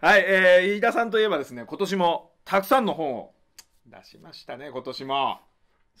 はい、えー、飯田さんといえばですね、今年もたくさんの本を出しましたね、今年も。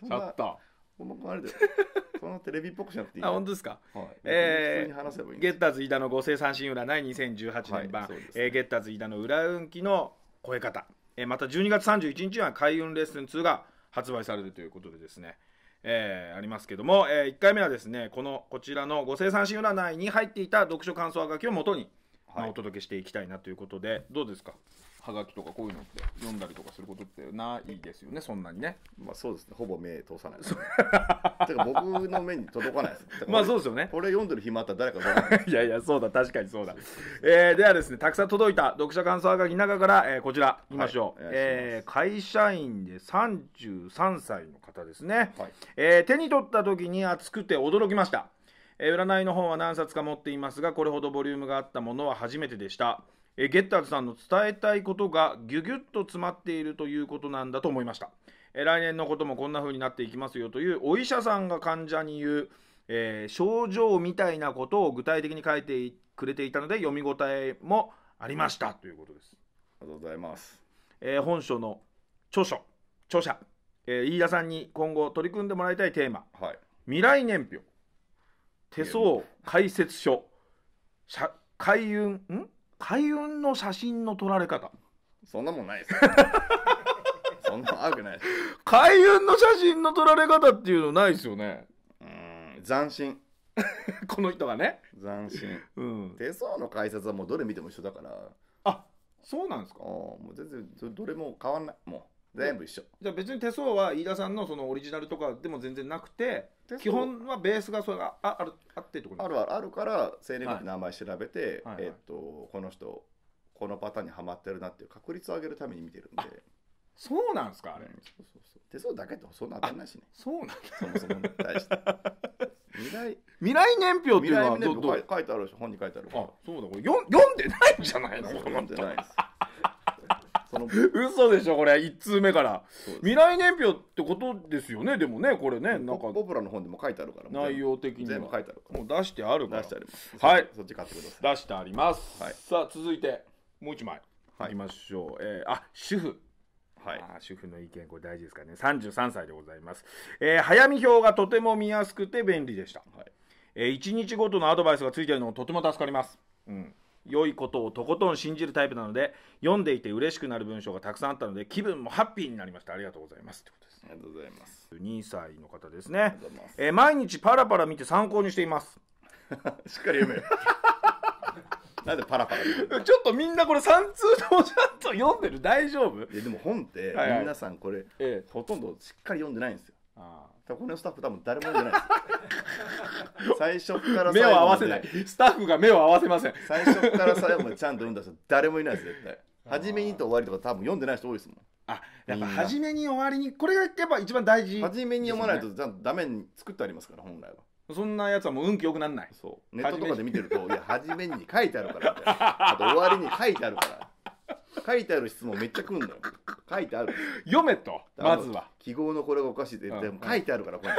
ちょっと。そんなあれだよ。そんテレビっぽくしなくていい。あ、本当ですか。はい。えー、いいゲッターズ飯田のご生産新占い2018年版、はいね、えー、ゲッターズ飯田の裏運気の超え方。えー、また12月31日は開運レッスン2が発売されるということでですね。えー、ありますけども、えー、1回目はですね、この、こちらのご生産新占いに入っていた読書感想書きをもとに、まあ、お届けしていきたいなということで、どうですかはがきとかこういうのって読んだりとかすることってないですよねそんなにねまあそうですねほぼ目通さない てか僕の目に届かないです まあそうですよねこれ読んでる暇あったら誰か いやいやそうだ確かにそうだ、えー、ではですねたくさん届いた読者感想はがき中から、えー、こちら見ましょう、はい、えー、会社員で33歳の方ですね、はい、えー、手に取った時に熱くて驚きましたえー、占いの本は何冊か持っていますがこれほどボリュームがあったものは初めてでした、えー、ゲッターズさんの伝えたいことがギュギュッと詰まっているということなんだと思いました、えー、来年のこともこんな風になっていきますよというお医者さんが患者に言う、え症状みたいなことを具体的に書いてくれていたので読み応えもありましたということですありがとうございます、え本書の著書著者、え飯田さんに今後取り組んでもらいたいテーマ、はい、未来年表手相解説書開運ん開運の写真の撮られ方そんなもんないです そんな悪くないです開運の写真の撮られ方っていうのないですよねうん斬新 この人がね斬新、うん、手相の解説はもうどれ見ても一緒だからあそうなんですかもう全然どれも変わんないもう全部一緒じゃあ別に手相は飯田さんのそのオリジナルとかでも全然なくて基本はベースがそれがああるあってってことあるあるあるから生年月日名前調べて、はいはいはい、えっとこの人このパターンにはまってるなっていう確率を上げるために見てるんでそうなんですかあれ、うん、そうそうそう手相だけとそんな当たんないしねそうなんだそもそも大して未来未来年表っていうのはどう書いてあるし本に書いてあるあそうだこれ読んでないんじゃないの読んでないですその嘘でしょこれ1通目から未来年表ってことですよねでもねこれねなんかポプラの本でも書いてあるから内容的に全部書いてあるからもう出してあるから出してありますはいそっち買ってください出してあります、はい、さあ続いてもう一枚、はい、いきましょう、えー、あ主婦はい、主婦の意見、これ大事ですかね、33歳でございます、えー、早見表がとても見やすくて便利でした、はいえー、1日ごとのアドバイスがついているのもとても助かります、うん、良いことをとことん信じるタイプなので読んでいて嬉しくなる文章がたくさんあったので気分もハッピーになりましたありがとうございますということです、ありがとうございます2歳の方ですねえー、毎日パラパラ見て参考にしています しっかり読めよ なんでパラパラちょっとみんなこれ3通ともちゃんと読んでる大丈夫いでも本って皆さんこれ、はいはい、ほとんどしっかり読んでないんですよ多あ。このスタッフ多分誰もんでないです 最初から目を合わせないスタッフが目を合わせません最初から最後までちゃんと読んだ人誰もいないです絶対初めにと終わりとか多分読んでない人多いですもんあやっぱ初めに終わりにこれがやっぱ一番大事、ね、初めに読まないとゃダメに作ってありますから本来はそんなやつはもう運気よくなんないそうネットとかで見てると「いや初めに書いてあるから」みたいなあと終わりに書いてあるから書いてある質問めっちゃくんのよ書いてある読めとまずは記号のこれがおかしいでて、うでも書いてあるからこれ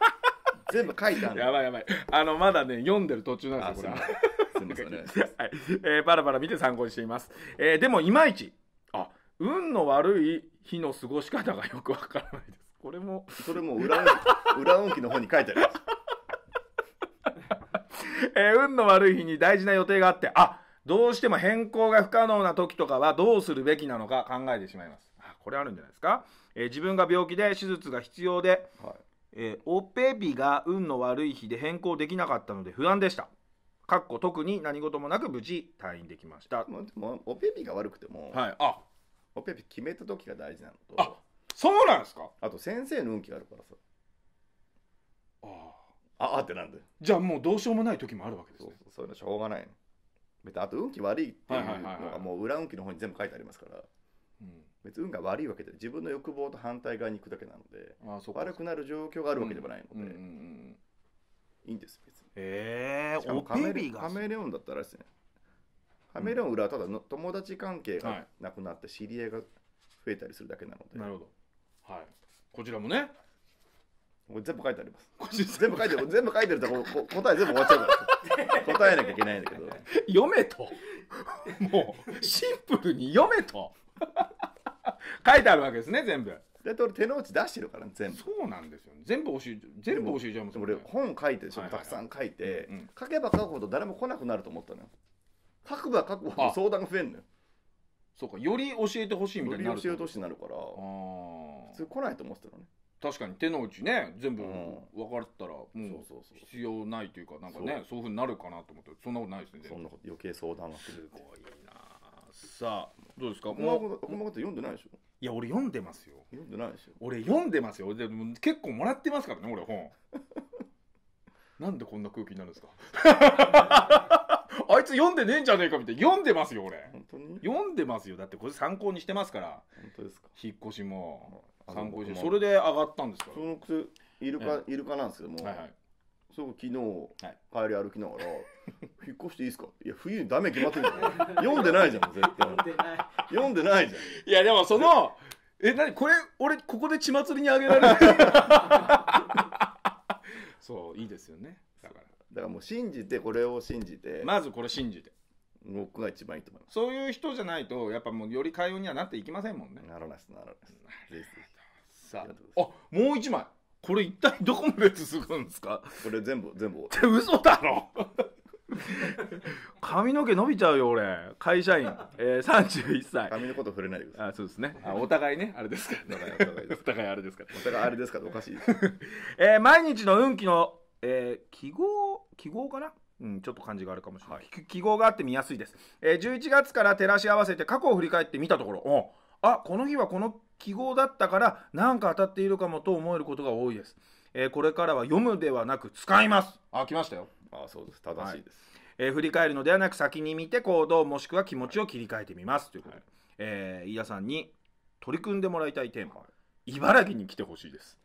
全部書いてあるやばいやばいあのまだね読んでる途中なんですよこれすみません、はいえー、バラバラ見て参考にしています、えー、でもいまいちあ運の悪い日の過ごし方がよくわからないですこれもそれも裏 裏運気の方に書いてありますえー、運の悪い日に大事な予定があってあどうしても変更が不可能な時とかはどうするべきなのか考えてしまいます。これあるんじゃないですか、えー、自分が病気で手術が必要で、はい、えー、オペ日が運の悪い日で変更できなかったので不安でした。かっこ特に何事もなく無事退院できました。もうもオペ日が悪くても、はい、あオペ日決めた時が大事なのとあそうなんですかあと先生の運気があるからさあああってなんでじゃあもうどうしようもない時もあるわけですねそういうのしょうがないの、ね別にあと運気悪いっていうのがもう裏運気の方に全部書いてありますから、うん、別運が悪いわけで自分の欲望と反対側に行くだけなので悪くなる状況があるわけではないので、いいんです別にええー、カメカメレオンだったらですねカメレオン裏はただの友達関係がなくなって知り合いが増えたりするだけなので、はい、なるほどはいこちらもね全部書いてあります。全部書いてる、全部書いてるとこ答え全部終わっちゃうから。答えなきゃいけないんだけど。読めと。もう、シンプルに読めと。書いてあるわけですね、全部。だって俺手の内出してるから、ね、全部。そうなんですよ、ね。全部教え、全部教えちゃいます、ね、俺本書いて、たくさん書いて、書けば書くほど誰も来なくなると思ったのよ。書くば書くほど相談が増えるのよ。そうか、より教えてほしいみたいなより教えてほしいになるから、普通来ないと思ってたのね。確かに手の内ね全部分かったらもう必要ないというかなんかねそういうふうになるかなと思ってそんなことないですねそんなこと余計相談枠すごいなさあどうですかもうこのこと読んでないでしょいや俺読んでますよ読んでないでしょ俺読んでますよでも結構もらってますからね俺本 なんでこんな空気になるんですか あいつ読んでねえんじゃねえかみたいな読んでますよ俺本当に読んでますよだってこれ参考にしてますから本当ですか引っ越しも、はいそれで上がったんですからそのくイルカ、イルカなんですけども、はいはい、そう昨日、帰り歩きながら「引っ越していいですか?」いや冬にダメ決まってるから読んでないじゃん絶対読んでないじゃんいやでもそのえ何これ俺ここで血祭りにあげられるそういいですよねだからだからもう信じてこれを信じてまずこれ信じて僕が一番いいと思いますそういう人じゃないとやっぱもうより開運にはなっていきませんもんねならないですならないですさああもう一枚これ一体どこまで続くんですかこれ全部全部って 嘘だろ 髪の毛伸びちゃうよ俺会社員、えー、31歳髪のこと触れないでくださいあそうですねあお互いねあれですからねお互いあれですからお互いあれですからおかしいです、えー、毎日の運気の、えー、記号記号かなうん、ちょっと感じがあるかもしれない、はい、記号があって見やすいです、えー、11月から照らし合わせて過去を振り返ってみたところおあこの日はこの記号だったから何か当たっているかもと思えることが多いです、えー、これからは読むではなく使いますあ来ましたよあそうです正しいです、はい、えー、振り返るのではなく先に見て行動もしくは気持ちを切り替えてみます、はい、ということで、えー、飯田さんに取り組んでもらいたいテーマ、はい、茨城に来てほしいです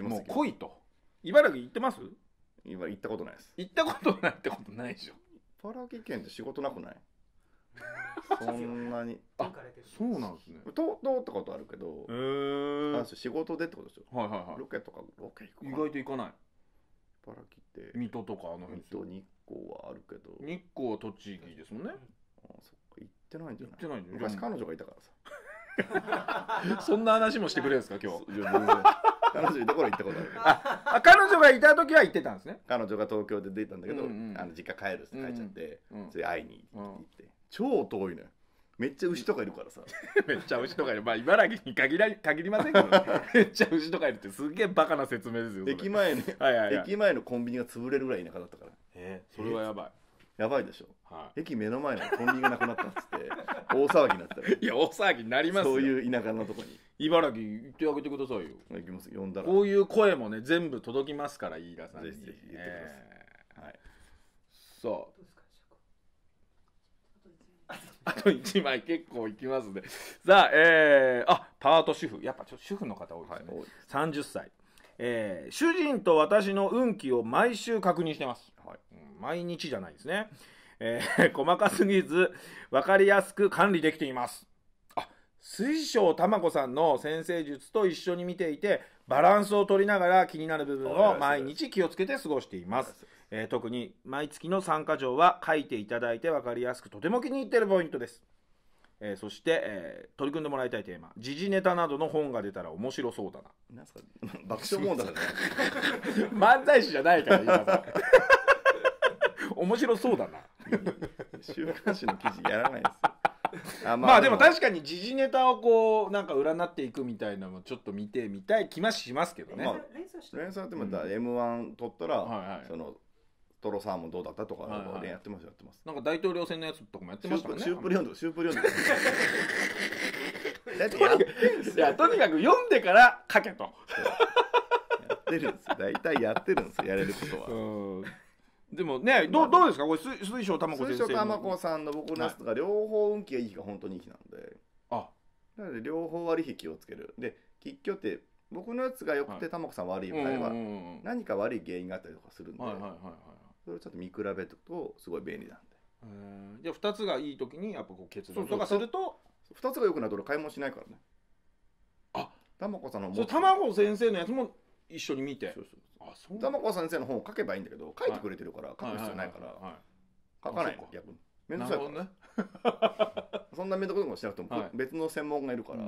もう来いと茨城行ってます今行ったことないです行ったことないってことないでしょ茨城県って仕事なくないそんなにあそうなんですねとうとうってことあるけど、ええ。仕事でってことですよはいはいはいロケとかロケ行く意外と行かない茨城って水戸とかあの辺水戸日光はあるけど日光は栃木ですもんね、あそっか行ってないんじゃない行ってない昔彼女がいたからさ そんな話もしてくれるんですか今日彼女いた頃行ったことある彼女がいた時は行ってたんですね彼女が東京で出たんだけど、あの実家帰るって帰っちゃって、それ会いに行って、超遠いねめっちゃ牛とかいるからさ めっちゃ牛とかいるまあ茨城に限ら限りませんけど、ね、めっちゃ牛とかいるってすげえバカな説明ですよ駅前の、はいはい、駅前のコンビニが潰れるぐらい田舎だったからえー、それはやばいやばいでしょ、はい、駅目の前のコンビニがなくなったっつって大騒ぎになったらいや大騒ぎになりますよそういう田舎のとこに茨城行ってあげてくださいよ行きます呼んだらこういう声もね全部届きますから飯田さんにぜひぜひ言ってください、えー、はい、そうあと1枚結構いきますね。さあ、えー、あ、パート主婦。やっぱちょっと主婦の方多いですね。はい、30歳。えー、主人と私の運気を毎週確認してます。はい、毎日じゃないですね。えー、細かすぎず、わかりやすく管理できています。あ、水晶玉子さんの先生術と一緒に見ていて、バランスを取りながら気になる部分を毎日気をつけて過ごしています。えー、特に毎月の参加状は書いていただいて分かりやすくとても気に入っているポイントです。えー、そして、えー、取り組んでもらいたいテーマ時事ネタなどの本が出たら面白そうだななんすか 爆笑問題だね 漫才師じゃないから今さ面白そうだな週刊誌の記事やらないですあ、まあ、まあでも確かに時事ネタをこうなんか占っていくみたいなのもちょっと見てみたい気はしますけどね、まあ、連鎖ってまた m 1取ったら、うんはいはい、そのトロサーモンどうだったとか、はいはい、やってますやってますなんか大統領選のやつとかもやってましたねシュープリョンドシュープリョンドいや とにかく読んでから書けとやってるんです大体やってるんですやれることは でもね、どうどうですかこれ水晶玉子先生水晶玉子さんの僕のやつとか、はい、両方運気がいい日が本当にいい日なんであなので両方割い日気をつけるで吉拠って僕のやつがよくて、玉子さん悪い場合は、何か悪い原因があったりとかするんで、はいはいはいはい、それをちょっと見比べるとすごい便利なんでじゃあ2つがいい時にやっぱこう結論とかすると2つが良くないと俺買い物しないからねあ玉子さんのそう卵先生のやつも一緒に見てそうそうあそう玉子先生の本を書けばいいんだけど書いてくれてるから書く必要ないから書かない逆に面倒くさいね そんな面倒くさいことしなくても、はい、別の専門がいるから、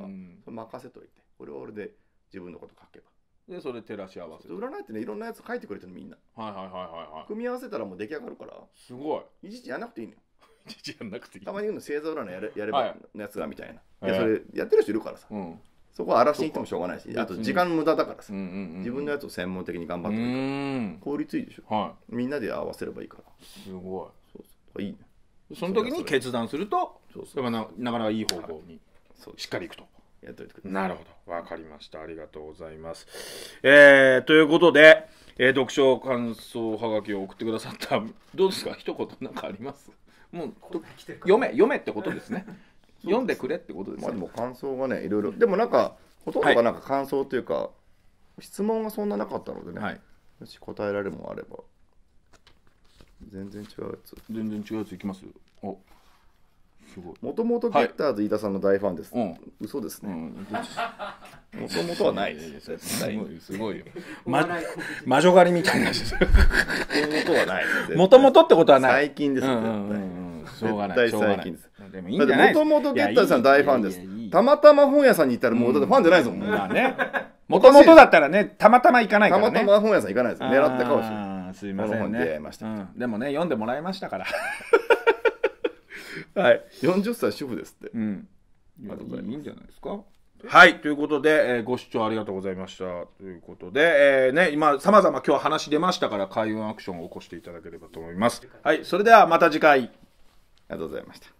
任せといて俺は俺で自分のこと書けばでそれ照らし合わせて占いってねいろんなやつ書いてくれてるみんなはいはいはいはいはい組み合わせたらもう出来上がるからすごいいちいちやんなくていいのよ いちいちやんなくていいたまに言うの星座占いやれやればのやつがみたいな、はい、いやそれやってる人いるからさ、うん、そこは荒らしに行ってもしょうがないしあと時間無駄だからさ、うんうん自分のやつを専門的に頑張ってるから効率いいでしょ、はい、みんなで合わせればいいからすごいそうそういいねその時に決断するとそうそうなかなかいい方向にしっかりいくと。やっといてください。なるほど。わかりました。ありがとうございます。えー、ということで、えー、読書感想はがきを送ってくださった、どうですか一言なんかありますもう、読め、読めってことですね。読んでくれってことですね。まあでも感想がね、いろいろ。でもなんか、ほとんどがなんか感想というか、はい、質問がそんななかったのでね。はい。もし答えられるもあれば。全然違うやつ。全然違うやついきますよ。おもともとゲッターズ飯田さんの大ファンです、はい、うん、嘘ですねもともとはないです すごいすごいよ、ま、魔女狩りみたいなもともとはないもともとってことはない最近です、ね、うんうん、しょうがない最近ですもともとゲッターズさん大ファンですたまたま本屋さんに行ったらもうだってファンじゃないですもん、まあねもともとだったらねたまたま行かないからねたまたま本屋さん行かないです狙ったかもしれないすいませんね、でもね読んでもらいましたからはい40歳主婦ですって、うん。ありがとうございます。いいんじゃないですかはい。ということで、えー、ご視聴ありがとうございました。ということで、えー、ね、今、様々今日話出ましたから、開運アクションを起こしていただければと思います。はい。それではまた次回。ありがとうございました。